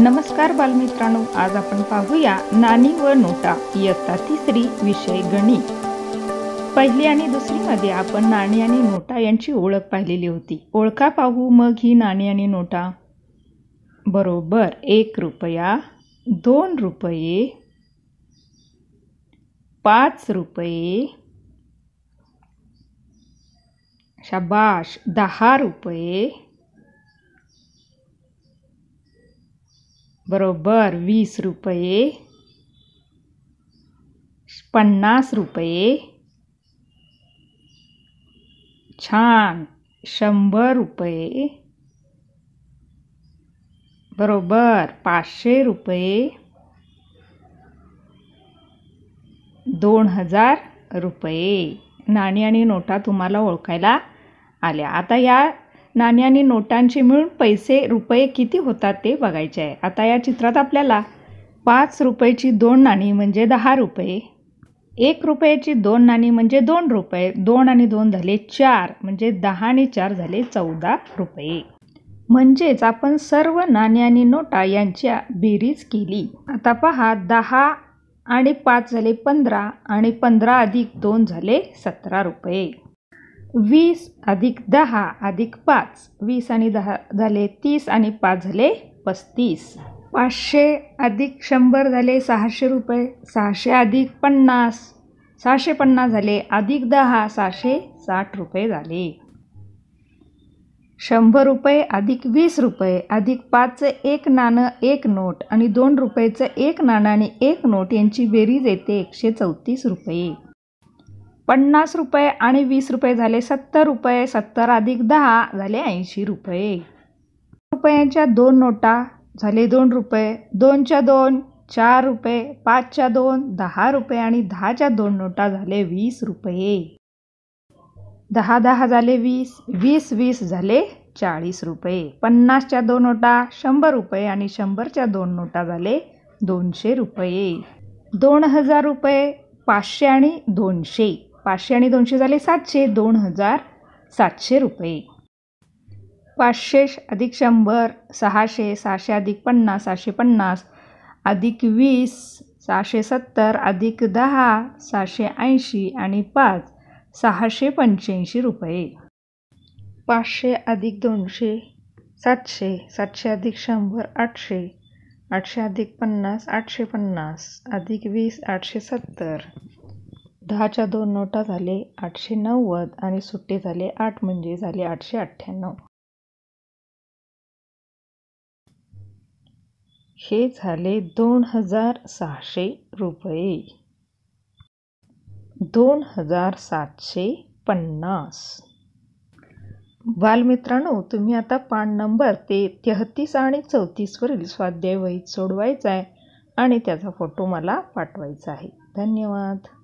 नमस्कार बालमित्रांनो आज आपण पाहूया नाणी व नोटा इयत्ता तिसरी विषय गणित पहिली आणि दुसरीमध्ये आपण नाणी आणि नोटा यांची ओळख पाहिलेली होती ओळखा पाहू मग ही नाणी आणि नोटा बरोबर एक रुपया दोन रुपये पाच रुपये शाबाश दहा रुपये बरोबर वीस रुपये पन्नास रुपये छान शंभर रुपये बरोबर पाचशे रुपये दोन हजार रुपये नाणी आणि नोटा तुम्हाला ओळखायला आल्या आता या नाण्याने नोटांशी नोटांचे मिळून पैसे रुपये किती होतात ते बघायचे आहे आता या चित्रात आपल्याला पाच रुपयाची दोन नाणी म्हणजे दहा रुपये एक रुपयाची दोन नाणी म्हणजे दोन रुपये दोन आणि दोन झाले चार म्हणजे दहा आणि चार झाले चौदा रुपये म्हणजेच आपण सर्व नाणी आणि नोटा यांच्या बेरीज केली आता पहा दहा आणि पाच झाले पंधरा आणि पंधरा अधिक दोन झाले सतरा रुपये वीस अधिक दहा अधिक पाच वीस आणि दहा झाले तीस आणि पाच झाले पस्तीस पाचशे अधिक शंभर झाले सहाशे रुपये सहाशे अधिक पन्नास सहाशे पन्नास झाले अधिक दहा सहाशे साठ रुपये झाले शंभर रुपये अधिक वीस रुपये अधिक पाच एक नाणं एक नोट आणि दोन रुपयेचं एक नाणं आणि एक नोट यांची बेरीज येते एकशे चौतीस रुपये पन्नास रुपये आणि वीस रुपये झाले सत्तर रुपये सत्तर अधिक दहा झाले ऐंशी रुपये रुपयांच्या दोन नोटा झाले दोन रुपये दोनच्या दोन चार रुपये पाचच्या दोन दहा रुपये आणि दहाच्या दोन नोटा झाले वीस रुपये दहा दहा झाले वीस वीस वीस झाले चाळीस रुपये पन्नासच्या दोन नोटा शंभर रुपये आणि शंभरच्या दोन नोटा झाले दोनशे रुपये दोन हजार रुपये पाचशे आणि दोनशे पाचशे आणि दोनशे झाले सातशे दोन हजार सातशे रुपये पाचशे अधिक शंभर सहाशे सहाशे अधिक पन्नास सहाशे पन्नास अधिक वीस सहाशे सत्तर अधिक दहा सहाशे ऐंशी आणि पाच सहाशे पंच्याऐंशी रुपये पाचशे अधिक दोनशे सातशे सातशे अधिक शंभर आठशे आठशे अधिक पन्नास आठशे पन्नास अधिक वीस आठशे सत्तर दहाच्या दोन नोटा झाले आठशे नव्वद आणि सुट्टे झाले आठ म्हणजे झाले आठशे अठ्ठ्याण्णव हे झाले दोन हजार सहाशे रुपये दोन हजार सातशे पन्नास बालमित्रांनो तुम्ही आता पान नंबर ते तेहतीस आणि चौतीसवरील स्वाध्याय वहीत सोडवायचा आहे आणि त्याचा फोटो मला पाठवायचा आहे धन्यवाद